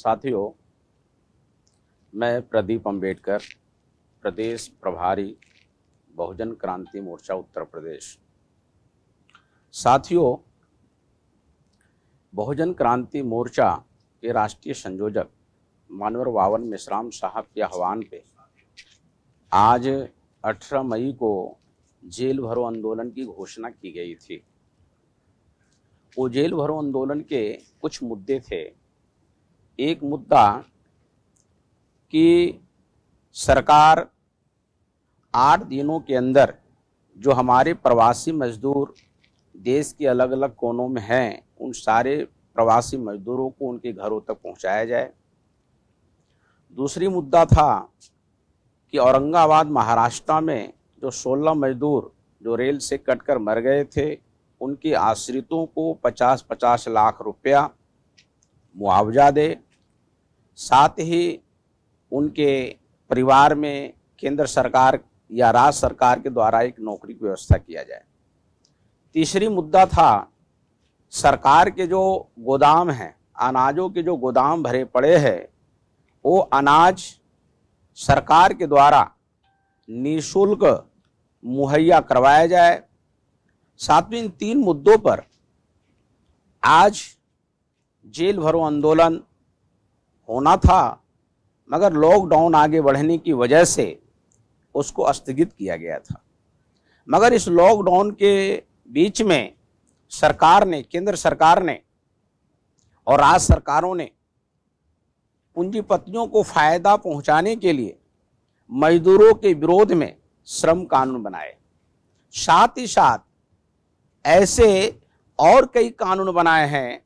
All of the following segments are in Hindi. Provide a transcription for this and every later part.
साथियों मैं प्रदीप अंबेडकर प्रदेश प्रभारी बहुजन क्रांति मोर्चा उत्तर प्रदेश साथियों बहुजन क्रांति मोर्चा के राष्ट्रीय संयोजक मानवर वावन मिश्राम साहब के आह्वान पे आज 18 मई को जेल भरो आंदोलन की घोषणा की गई थी वो जेल भरो आंदोलन के कुछ मुद्दे थे एक मुद्दा कि सरकार आठ दिनों के अंदर जो हमारे प्रवासी मजदूर देश के अलग अलग कोनों में हैं उन सारे प्रवासी मजदूरों को उनके घरों तक पहुंचाया जाए दूसरी मुद्दा था कि औरंगाबाद महाराष्ट्र में जो 16 मजदूर जो रेल से कटकर मर गए थे उनके आश्रितों को 50-50 लाख रुपया मुआवजा दे साथ ही उनके परिवार में केंद्र सरकार या राज्य सरकार के द्वारा एक नौकरी की व्यवस्था किया जाए तीसरी मुद्दा था सरकार के जो गोदाम हैं अनाजों के जो गोदाम भरे पड़े हैं वो अनाज सरकार के द्वारा निशुल्क मुहैया करवाया जाए साथ में इन तीन मुद्दों पर आज जेल भरो आंदोलन होना था मगर लॉकडाउन आगे बढ़ने की वजह से उसको स्थगित किया गया था मगर इस लॉकडाउन के बीच में सरकार ने केंद्र सरकार ने और राज्य सरकारों ने पूंजीपतियों को फायदा पहुंचाने के लिए मजदूरों के विरोध में श्रम कानून बनाए साथ ही साथ ऐसे और कई कानून बनाए हैं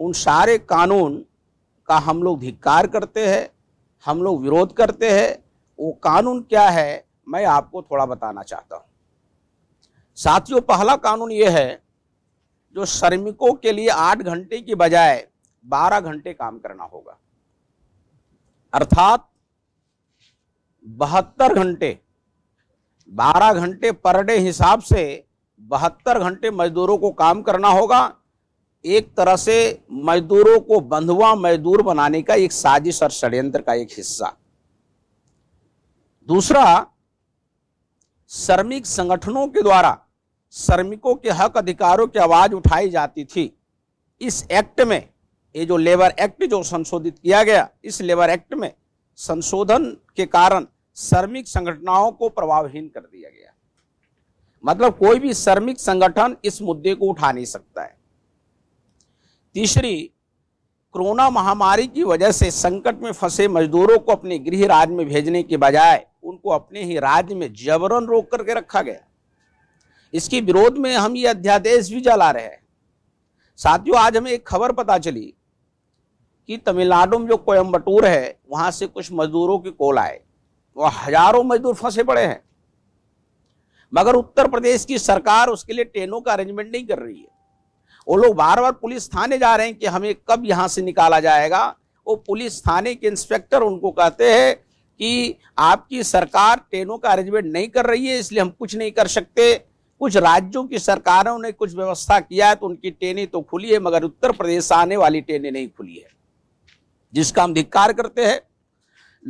उन सारे कानून का हम लोग धिक्कार करते हैं हम लोग विरोध करते हैं वो कानून क्या है मैं आपको थोड़ा बताना चाहता हूँ साथियों पहला कानून ये है जो श्रमिकों के लिए आठ घंटे की बजाय बारह घंटे काम करना होगा अर्थात बहत्तर घंटे बारह घंटे पर डे हिसाब से बहत्तर घंटे मजदूरों को काम करना होगा एक तरह से मजदूरों को बंधुआ मजदूर बनाने का एक साजिश और षड्यंत्र का एक हिस्सा दूसरा श्रमिक संगठनों के द्वारा श्रमिकों के हक अधिकारों की आवाज उठाई जाती थी इस एक्ट में ये जो लेबर एक्ट जो संशोधित किया गया इस लेबर एक्ट में संशोधन के कारण श्रमिक संगठनाओं को प्रभावहीन कर दिया गया मतलब कोई भी श्रमिक संगठन इस मुद्दे को उठा नहीं सकता है तीसरी कोरोना महामारी की वजह से संकट में फंसे मजदूरों को अपने गृह राज्य में भेजने के बजाय उनको अपने ही राज्य में जबरन रोक करके रखा गया इसके विरोध में हम ये अध्यादेश भी जला रहे हैं साथियों आज हमें एक खबर पता चली कि तमिलनाडु में जो कोयम्बटूर है वहां से कुछ मजदूरों की कोल आए वह हजारों मजदूर फंसे पड़े हैं मगर उत्तर प्रदेश की सरकार उसके लिए ट्रेनों का अरेंजमेंट नहीं कर रही है वो लोग बार बार पुलिस थाने जा रहे हैं कि हमें कब यहाँ से निकाला जाएगा वो पुलिस थाने के इंस्पेक्टर उनको कहते हैं कि आपकी सरकार ट्रेनों का अरेंजमेंट नहीं कर रही है इसलिए हम कुछ नहीं कर सकते कुछ राज्यों की सरकारों ने कुछ व्यवस्था किया है तो उनकी ट्रेनें तो खुली है मगर उत्तर प्रदेश आने वाली ट्रेनें नहीं खुली है जिसका हम धिक्कार करते हैं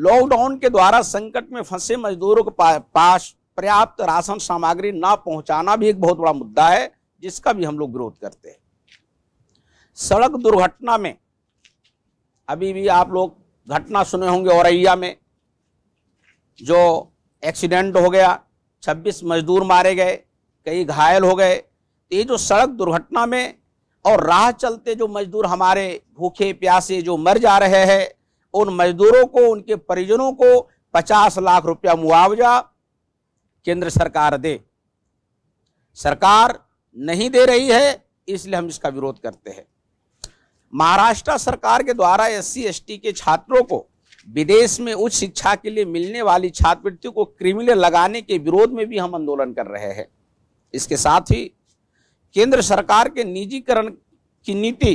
लॉकडाउन के द्वारा संकट में फंसे मजदूरों के पास पर्याप्त राशन सामग्री ना पहुंचाना भी एक बहुत बड़ा मुद्दा है जिसका भी हम लोग विरोध करते हैं सड़क दुर्घटना में अभी भी आप लोग घटना सुने होंगे औरैया में जो एक्सीडेंट हो गया 26 मजदूर मारे गए कई घायल हो गए तो ये जो सड़क दुर्घटना में और राह चलते जो मजदूर हमारे भूखे प्यासे जो मर जा रहे हैं उन मजदूरों को उनके परिजनों को 50 लाख रुपया मुआवजा केंद्र सरकार दे सरकार नहीं दे रही है इसलिए हम इसका विरोध करते हैं महाराष्ट्र सरकार के द्वारा एस सी के छात्रों को विदेश में उच्च शिक्षा के लिए मिलने वाली छात्रवृत्ति को क्रिमिनल लगाने के विरोध में भी हम आंदोलन कर रहे हैं इसके साथ ही केंद्र सरकार के निजीकरण की नीति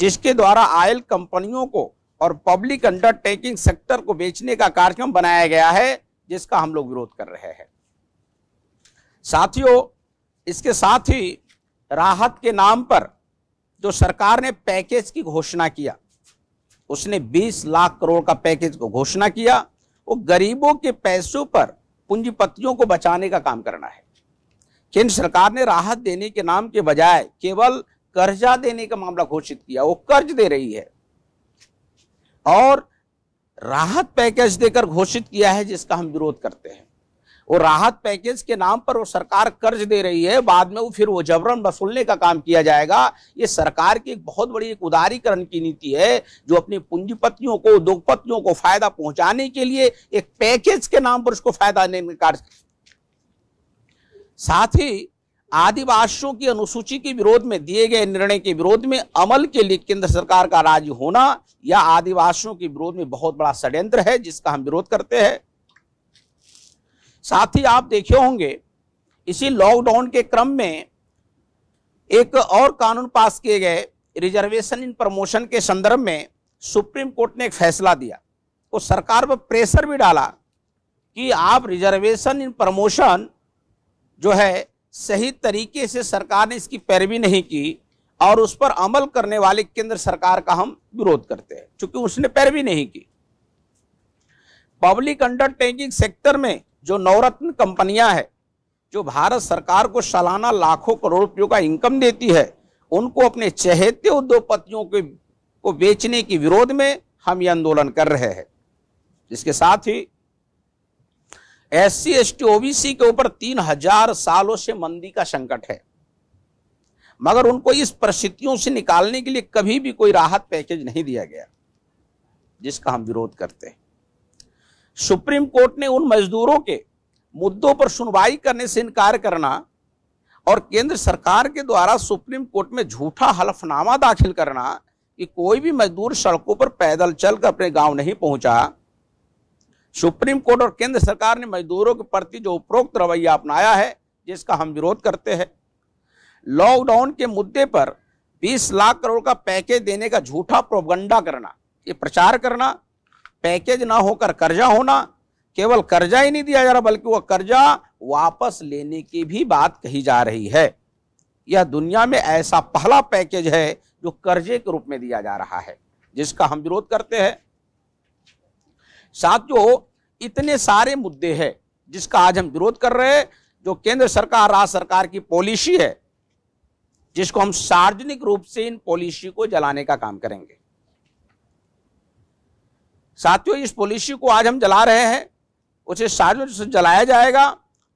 जिसके द्वारा आयल कंपनियों को और पब्लिक अंडरटेकिंग सेक्टर को बेचने का कार्यक्रम बनाया गया है जिसका हम लोग विरोध कर रहे हैं साथियों इसके साथ ही राहत के नाम पर जो सरकार ने पैकेज की घोषणा किया उसने 20 लाख करोड़ का पैकेज को घोषणा किया वो गरीबों के पैसों पर पूंजीपतियों को बचाने का काम करना है केंद्र सरकार ने राहत देने के नाम के बजाय केवल कर्जा देने का मामला घोषित किया वो कर्ज दे रही है और राहत पैकेज देकर घोषित किया है जिसका हम विरोध करते हैं वो राहत पैकेज के नाम पर वो सरकार कर्ज दे रही है बाद में वो फिर वो जबरन वसूलने का काम किया जाएगा ये सरकार की एक बहुत बड़ी एक उदारीकरण की नीति है जो अपनी पूंजीपतियों को उद्योगपतियों को फायदा पहुंचाने के लिए एक पैकेज के नाम पर उसको फायदा देने का साथ ही आदिवासियों की अनुसूची के विरोध में दिए गए निर्णय के विरोध में अमल के लिए केंद्र सरकार का राज्य होना या आदिवासियों के विरोध में बहुत बड़ा षड्यंत्र है जिसका हम विरोध करते हैं साथ ही आप देखे होंगे इसी लॉकडाउन के क्रम में एक और कानून पास किए गए रिजर्वेशन इन प्रमोशन के संदर्भ में सुप्रीम कोर्ट ने एक फैसला दिया और सरकार पर प्रेशर भी डाला कि आप रिजर्वेशन इन प्रमोशन जो है सही तरीके से सरकार ने इसकी पैरवी नहीं की और उस पर अमल करने वाले केंद्र सरकार का हम विरोध करते हैं क्योंकि उसने पैरवी नहीं की पब्लिक अंडरटेकिंग सेक्टर में जो नवरत्न कंपनियां हैं जो भारत सरकार को सालाना लाखों करोड़ रुपयों का इनकम देती है उनको अपने चहेते उद्योगपतियों के को बेचने के विरोध में हम ये आंदोलन कर रहे हैं इसके साथ ही S C S T OBC के ऊपर तीन हजार सालों से मंदी का संकट है मगर उनको इस परिस्थितियों से निकालने के लिए कभी भी कोई राहत पैकेज नहीं दिया गया जिसका हम विरोध करते हैं सुप्रीम कोर्ट ने उन मजदूरों के मुद्दों पर सुनवाई करने से इनकार करना और केंद्र सरकार के द्वारा सुप्रीम कोर्ट में झूठा हलफनामा दाखिल करना कि कोई भी मजदूर सड़कों पर पैदल चलकर अपने गांव नहीं पहुंचा सुप्रीम कोर्ट और केंद्र सरकार ने मजदूरों के प्रति जो उपरोक्त रवैया अपनाया है जिसका हम विरोध करते हैं लॉकडाउन के मुद्दे पर 20 लाख करोड़ का पैकेज देने का झूठा प्रोगंडा करना ये प्रचार करना पैकेज ना होकर कर्जा होना केवल कर्जा ही नहीं दिया जा रहा बल्कि वह कर्जा वापस लेने की भी बात कही जा रही है यह दुनिया में ऐसा पहला पैकेज है जो कर्जे के रूप में दिया जा रहा है जिसका हम विरोध करते हैं साथ जो इतने सारे मुद्दे हैं जिसका आज हम विरोध कर रहे हैं जो केंद्र सरकार राज्य सरकार की पॉलिसी है जिसको हम सार्वजनिक रूप से इन पॉलिसी को जलाने का काम करेंगे साथियों इस पॉलिसी को आज हम जला रहे हैं उसे सार्वजनिक से जलाया जाएगा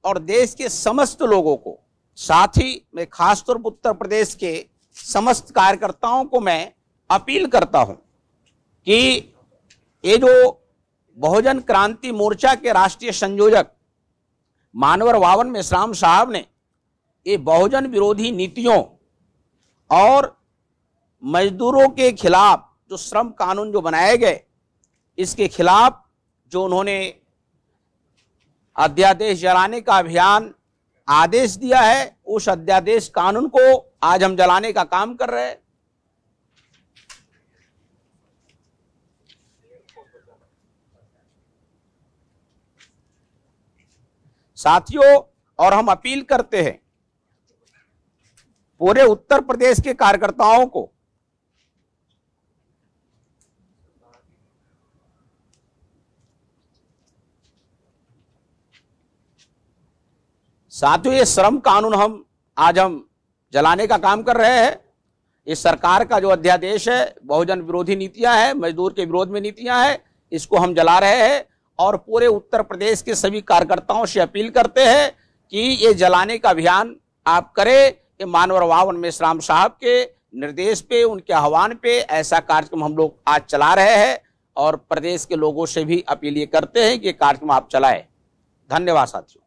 और देश के समस्त लोगों को साथ ही मैं खासतौर पर उत्तर प्रदेश के समस्त कार्यकर्ताओं को मैं अपील करता हूं कि ये जो बहुजन क्रांति मोर्चा के राष्ट्रीय संयोजक मानवर वावन मेश्राम साहब ने ये बहुजन विरोधी नीतियों और मजदूरों के खिलाफ जो श्रम कानून जो बनाए गए इसके खिलाफ जो उन्होंने अध्यादेश जलाने का अभियान आदेश दिया है उस अध्यादेश कानून को आज हम जलाने का काम कर रहे हैं साथियों और हम अपील करते हैं पूरे उत्तर प्रदेश के कार्यकर्ताओं को साथियों ये श्रम कानून हम आज हम जलाने का काम कर रहे हैं ये सरकार का जो अध्यादेश है बहुजन विरोधी नीतियां है मजदूर के विरोध में नीतियां है इसको हम जला रहे हैं और पूरे उत्तर प्रदेश के सभी कार्यकर्ताओं से अपील करते हैं कि ये जलाने का अभियान आप करें ये मानवर वावन मेश्राम साहब के निर्देश पे उनके आह्वान पे ऐसा कार्यक्रम हम लोग आज चला रहे हैं और प्रदेश के लोगों से भी अपील ये करते हैं कि कार्यक्रम आप चलाएं धन्यवाद साथियों